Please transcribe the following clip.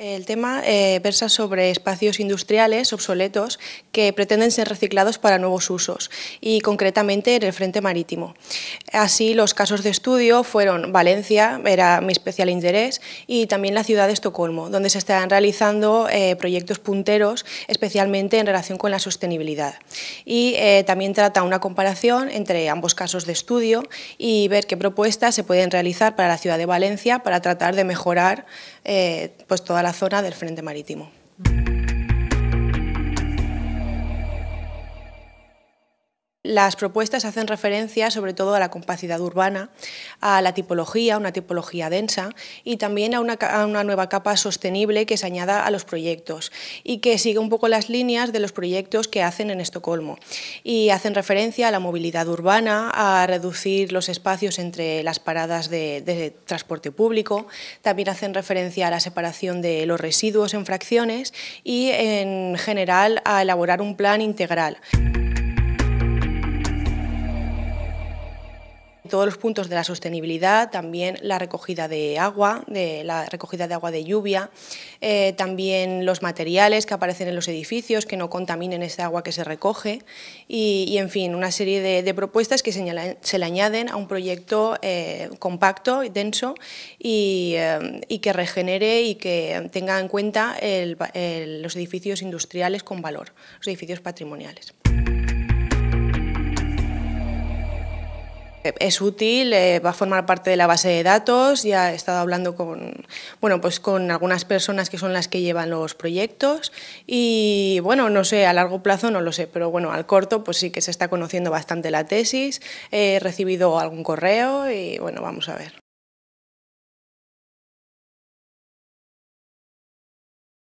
El tema eh, versa sobre espacios industriales obsoletos que pretenden ser reciclados para nuevos usos y concretamente en el frente marítimo. Así, los casos de estudio fueron Valencia, era mi especial interés, y también la ciudad de Estocolmo, donde se están realizando eh, proyectos punteros, especialmente en relación con la sostenibilidad. Y eh, también trata una comparación entre ambos casos de estudio y ver qué propuestas se pueden realizar para la ciudad de Valencia para tratar de mejorar pues, toda la zona del frente marítimo. Las propuestas hacen referencia sobre todo a la compacidad urbana, a la tipología, una tipología densa y también a una, nueva capa sostenible que se añada a los proyectos y que sigue un poco las líneas de los proyectos que hacen en Estocolmo. Y hacen referencia a la movilidad urbana, a reducir los espacios entre las paradas de, de transporte público, también hacen referencia a la separación de los residuos en fracciones y en general a elaborar un plan integral. todos los puntos de la sostenibilidad, también la recogida de agua, de la recogida de agua de lluvia, eh, también los materiales que aparecen en los edificios que no contaminen ese agua que se recoge y, en fin, una serie de, propuestas que se le añaden a un proyecto eh, compacto y denso eh, y, que regenere y que tenga en cuenta los edificios industriales con valor, los edificios patrimoniales. Eh, es útil, eh, va a formar parte de la base de datos, ya he estado hablando con, bueno, pues con algunas personas que son las que llevan los proyectos y bueno, no sé, a largo plazo no lo sé, pero bueno, al corto pues sí que se está conociendo bastante la tesis, he recibido algún correo y bueno, vamos a ver.